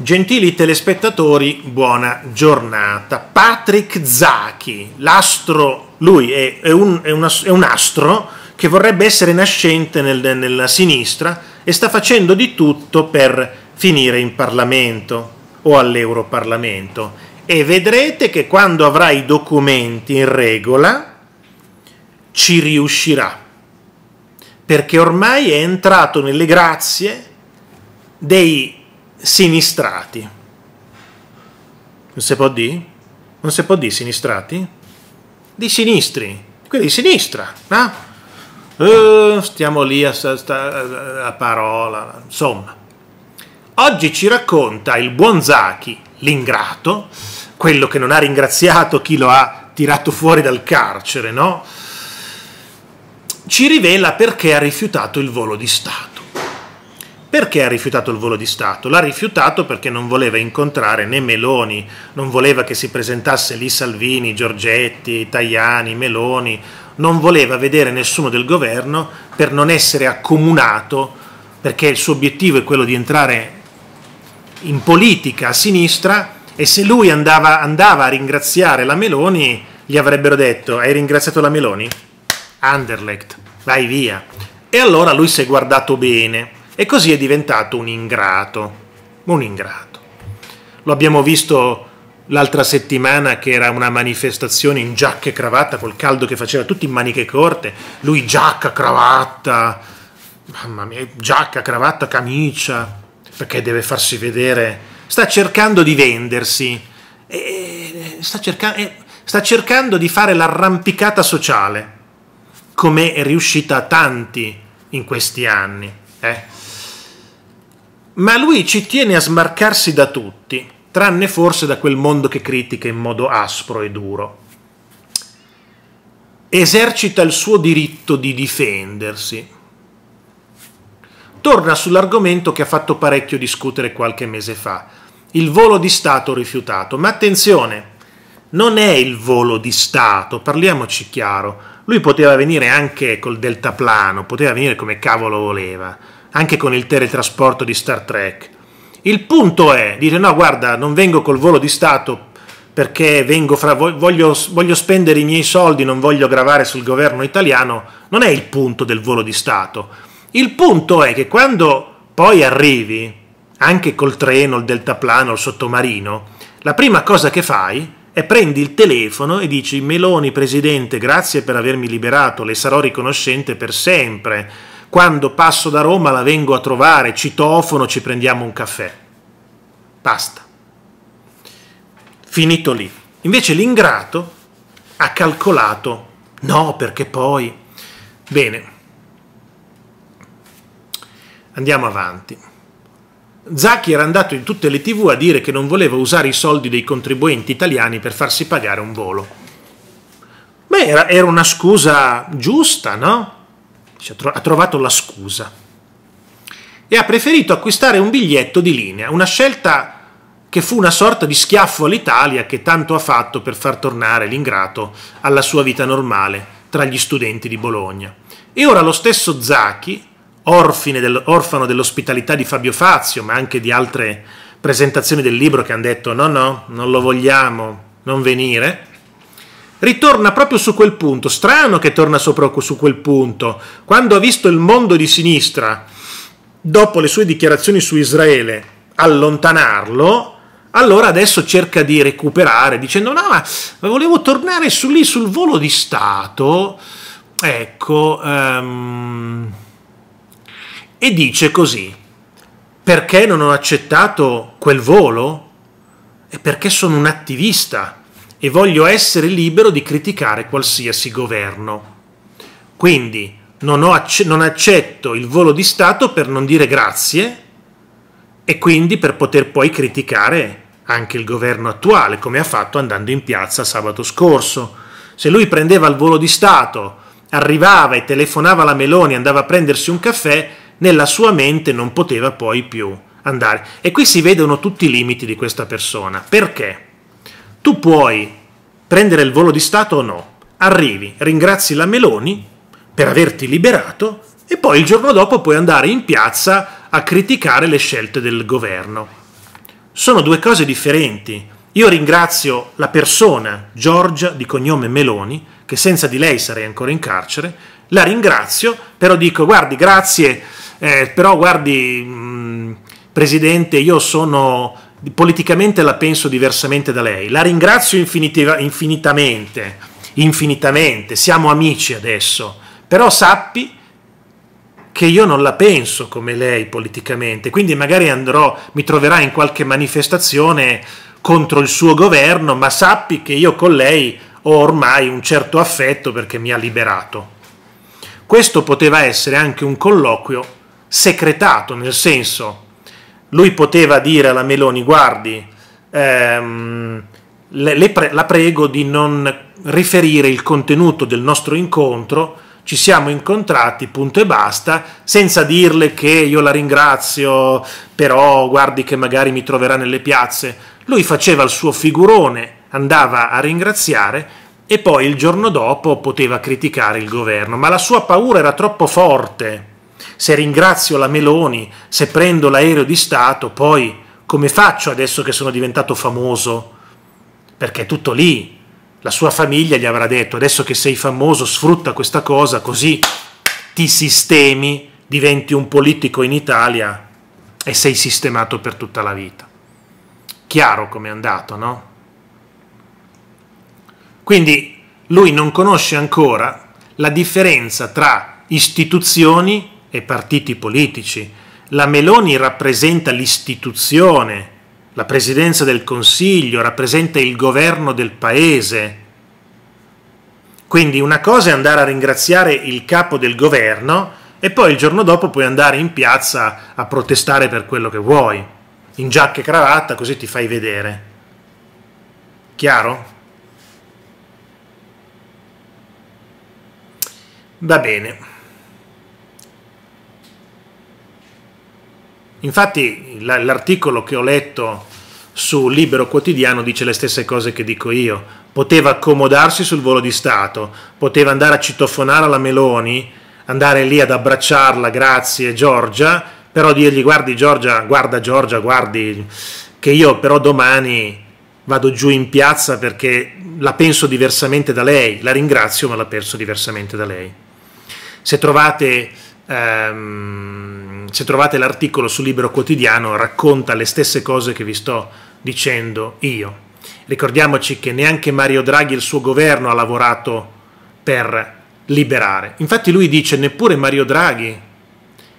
Gentili telespettatori, buona giornata. Patrick Zachi, l'astro, lui è, è, un, è, una, è, un, astro che vorrebbe essere nascente nel, nella sinistra e sta facendo di tutto per finire in Parlamento o all'Europarlamento. E vedrete che quando avrà i documenti in regola ci riuscirà, perché ormai è entrato nelle grazie dei sinistrati. Non si può dire? Non si può dire sinistrati? Di sinistri, quelli di sinistra, no? Uh, stiamo lì a, a, a, parola, insomma. Oggi ci racconta il buon Zaki, l'ingrato, quello che non ha ringraziato chi lo ha tirato fuori dal carcere, no? Ci rivela perché ha rifiutato il volo di Stato. Perché ha rifiutato il volo di Stato? L'ha rifiutato perché non voleva incontrare né Meloni, non voleva che si presentasse lì Salvini, Giorgetti, Tajani, Meloni, non voleva vedere nessuno del governo per non essere accomunato, perché il suo obiettivo è quello di entrare in politica a sinistra e se lui andava, andava a ringraziare la Meloni gli avrebbero detto hai ringraziato la Meloni? Anderlecht, vai via. E allora lui si è guardato bene e così è diventato un ingrato, un ingrato. Lo abbiamo visto l'altra settimana che era una manifestazione in giacca e cravatta, col caldo che faceva tutti in maniche corte, lui giacca, cravatta, mamma mia, giacca, cravatta, camicia, perché deve farsi vedere, sta cercando di vendersi, sta, cerca- sta cercando di fare l'arrampicata sociale, come è riuscita a tanti in questi anni. Eh? ma lui ci tiene a smarcarsi da tutti, tranne forse da quel mondo che critica in modo aspro e duro. Esercita il suo diritto di difendersi. Torna sull'argomento che ha fatto parecchio discutere qualche mese fa, il volo di Stato rifiutato. Ma attenzione, non è il volo di Stato, parliamoci chiaro. Lui poteva venire anche col deltaplano, poteva venire come cavolo voleva anche con il teletrasporto di Star Trek. Il punto è, dire no guarda non vengo col volo di Stato perché fra, voglio, voglio spendere i miei soldi, non voglio gravare sul governo italiano, non è il punto del volo di Stato. Il punto è che quando poi arrivi, anche col treno, il deltaplano, il sottomarino, la prima cosa che fai è prendi il telefono e dici Meloni Presidente, grazie per avermi liberato, le sarò riconoscente per sempre quando passo da Roma la vengo a trovare, citofono, ci prendiamo un caffè. Basta. Finito lì. Invece l'ingrato ha calcolato, no, perché poi... Bene, andiamo avanti. Zacchi era andato in tutte le tv a dire che non voleva usare i soldi dei contribuenti italiani per farsi pagare un volo. Ma era, era una scusa giusta, no? Dice, ha trovato la scusa e ha preferito acquistare un biglietto di linea, una scelta che fu una sorta di schiaffo all'Italia che tanto ha fatto per far tornare l'ingrato alla sua vita normale tra gli studenti di Bologna. E ora lo stesso Zacchi, del, orfano dell'ospitalità di Fabio Fazio, ma anche di altre presentazioni del libro che hanno detto no, no, non lo vogliamo, non venire, ritorna proprio su quel punto. Strano che torna sopra su quel punto. Quando ha visto il mondo di sinistra, dopo le sue dichiarazioni su Israele, allontanarlo, allora adesso cerca di recuperare dicendo no, ma volevo tornare su lì sul volo di Stato. Ecco, um, e dice così, perché non ho accettato quel volo? E perché sono un attivista e voglio essere libero di criticare qualsiasi governo. Quindi non, acc non, accetto il volo di Stato per non dire grazie e quindi per poter poi criticare anche il governo attuale, come ha fatto andando in piazza sabato scorso. Se lui prendeva il volo di Stato, arrivava e telefonava alla Meloni, andava a prendersi un caffè, nella sua mente non poteva poi più andare. E qui si vedono tutti i limiti di questa persona. Perché? tu puoi prendere il volo di Stato o no, arrivi, ringrazi la Meloni per averti liberato e poi il giorno dopo puoi andare in piazza a criticare le scelte del governo. Sono due cose differenti. Io ringrazio la persona, Giorgia di cognome Meloni, che senza di lei sarei ancora in carcere, la ringrazio, però dico guardi grazie, eh, però guardi mh, Presidente, io sono politicamente la penso diversamente da lei. La ringrazio infinitamente, infinitamente, siamo amici adesso, però sappi che io non la penso come lei politicamente, quindi magari andrò, mi troverà in qualche manifestazione contro il suo governo, ma sappi che io con lei ho ormai un certo affetto perché mi ha liberato. Questo poteva essere anche un colloquio secretato, nel senso lui poteva dire alla Meloni guardi, ehm, pre- la prego di non riferire il contenuto del nostro incontro, ci siamo incontrati, punto e basta, senza dirle che io la ringrazio, però guardi che magari mi troverà nelle piazze. Lui faceva il suo figurone, andava a ringraziare e poi il giorno dopo poteva criticare il governo, ma la sua paura era troppo forte se ringrazio la Meloni, se prendo l'aereo di Stato, poi come faccio adesso che sono diventato famoso? Perché è tutto lì. La sua famiglia gli avrà detto, adesso che sei famoso sfrutta questa cosa così ti sistemi, diventi un politico in Italia e sei sistemato per tutta la vita. Chiaro come è andato, no? Quindi lui non conosce ancora la differenza tra istituzioni e partiti politici. La Meloni rappresenta l'istituzione, la presidenza del Consiglio, rappresenta il governo del Paese. Quindi una cosa è andare a ringraziare il capo del governo e poi il giorno dopo puoi andare in piazza a protestare per quello che vuoi, in giacca e cravatta così ti fai vedere. Chiaro? Va bene. Infatti l'articolo che ho letto su Libero Quotidiano dice le stesse cose che dico io. Poteva accomodarsi sul volo di Stato, poteva andare a citofonare alla Meloni, andare lì ad abbracciarla, grazie Giorgia, però dirgli guardi Giorgia, guarda Giorgia, guardi che io però domani vado giù in piazza perché la penso diversamente da lei, la ringrazio ma la penso diversamente da lei. Se trovate... Um, Ehm, se trovate l'articolo sul Libero Quotidiano, racconta le stesse cose che vi sto dicendo io. Ricordiamoci che neanche Mario Draghi e il suo governo ha lavorato per liberare. Infatti lui dice neppure Mario Draghi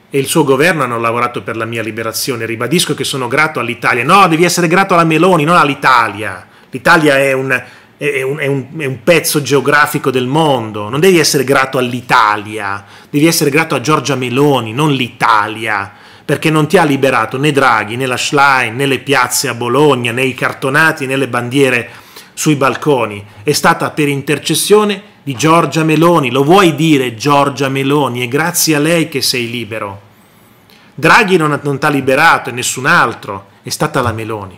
e il suo governo hanno lavorato per la mia liberazione. Ribadisco che sono grato all'Italia. No, devi essere grato alla Meloni, non all'Italia. L'Italia è un è un, è, un, è un, pezzo geografico del mondo, non devi essere grato all'Italia, devi essere grato a Giorgia Meloni, non l'Italia, perché non ti ha liberato né Draghi, né la Schlein, né le piazze a Bologna, né i cartonati, né le bandiere sui balconi, è stata per intercessione di Giorgia Meloni, lo vuoi dire Giorgia Meloni, è grazie a lei che sei libero. Draghi non, non ti ha liberato e nessun altro, è stata la Meloni.